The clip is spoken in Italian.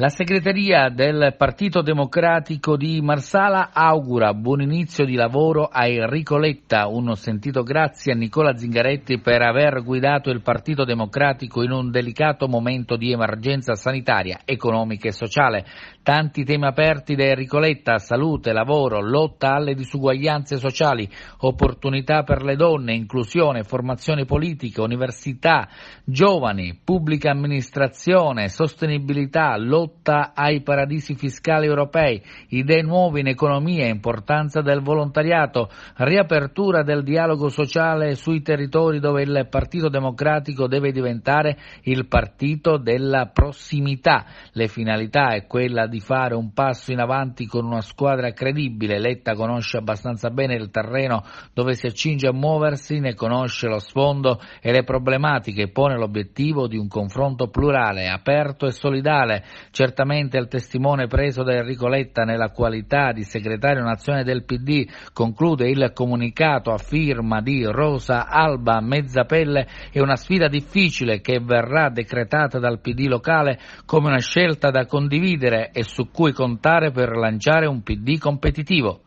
La segreteria del Partito Democratico di Marsala augura buon inizio di lavoro a Enrico Letta. Un sentito grazie a Nicola Zingaretti per aver guidato il Partito Democratico in un delicato momento di emergenza sanitaria, economica e sociale. Tanti temi aperti da Enrico Letta, salute, lavoro, lotta alle disuguaglianze sociali, opportunità per le donne, inclusione, formazione politica, università, giovani, pubblica amministrazione, sostenibilità, lotta lotta ai paradisi fiscali europei, idee nuove in economia, importanza del volontariato, riapertura del dialogo sociale sui territori dove il Partito Democratico deve diventare il partito della prossimità. Le finalità è quella di fare un passo in avanti con una squadra credibile. Letta conosce abbastanza bene il terreno dove si accinge a muoversi, ne conosce lo sfondo e le problematiche pone l'obiettivo di un confronto plurale, aperto e solidale. Certamente il testimone preso da Enrico Letta nella qualità di segretario nazionale del PD conclude il comunicato a firma di Rosa Alba Mezzapelle è una sfida difficile che verrà decretata dal PD locale come una scelta da condividere e su cui contare per lanciare un PD competitivo.